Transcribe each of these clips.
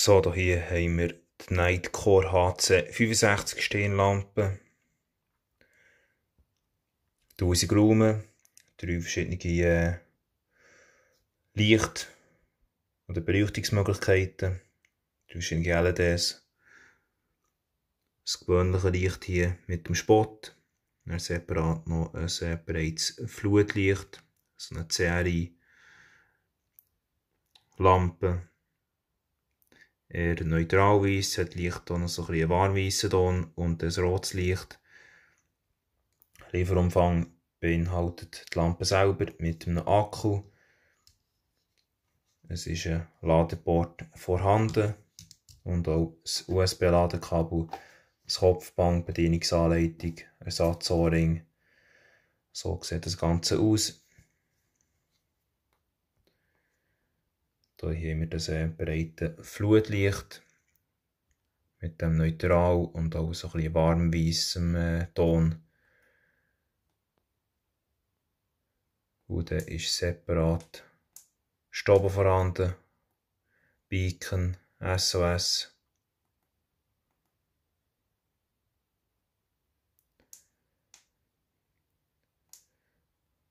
So, hier haben wir die Nightcore HC 65 Stirnlampe. 1000 Räume. drei verschiedene äh, Licht- oder Beleuchtungsmöglichkeiten, drei verschiedene LEDs. Das gewöhnliche Licht hier mit dem Spot. Dann separat noch ein separates Flutlicht, so eine CRI-Lampe eher äh, neutral weiß, hat Lichtton so also ein bisschen Ton und ein rotes Licht. Lieferumfang beinhaltet die Lampe selber mit einem Akku. Es ist ein Ladeport vorhanden und auch das USB-Ladekabel, das Kopfband, Bedienungsanleitung, Ersatzohrring. So sieht das Ganze aus. hier haben wir das äh, breite Flutlicht mit dem neutral und auch so ein bisschen warmweißem äh, Ton. Und dann ist separat Stoben vorhanden, Beacon, SOS.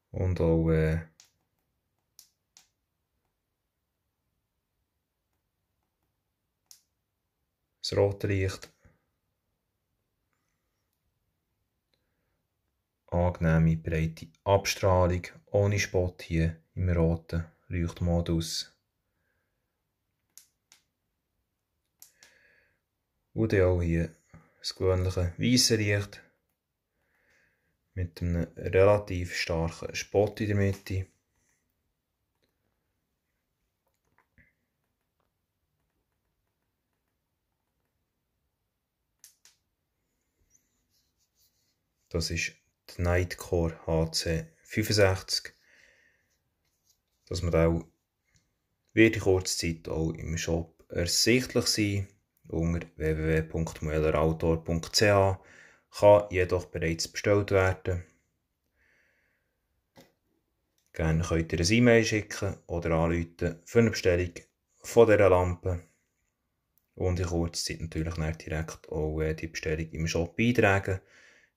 Und auch äh, das rote Licht. Angenehme, breite Abstrahlung, ohne Spott hier im roten Leuchtmodus. Und auch hier das gewöhnliche weiße Licht mit einem relativ starken Spott in der Mitte. Das ist die Nightcore HC65, dass man auch wird in kurzer Zeit auch im Shop ersichtlich sein unter www.muellerautor.ch kann jedoch bereits bestellt werden. Gerne könnt ihr eine E-Mail schicken oder anrufen für eine Bestellung von dieser Lampe. Und in kurzer Zeit natürlich direkt auch äh, die Bestellung im Shop eintragen.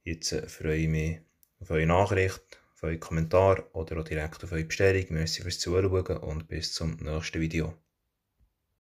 Jetzt äh, freue ich mich auf eure Nachricht, auf eure Kommentare oder auch direkt auf eure Bestellung. Merci fürs Zuschauen und bis zum nächsten Video.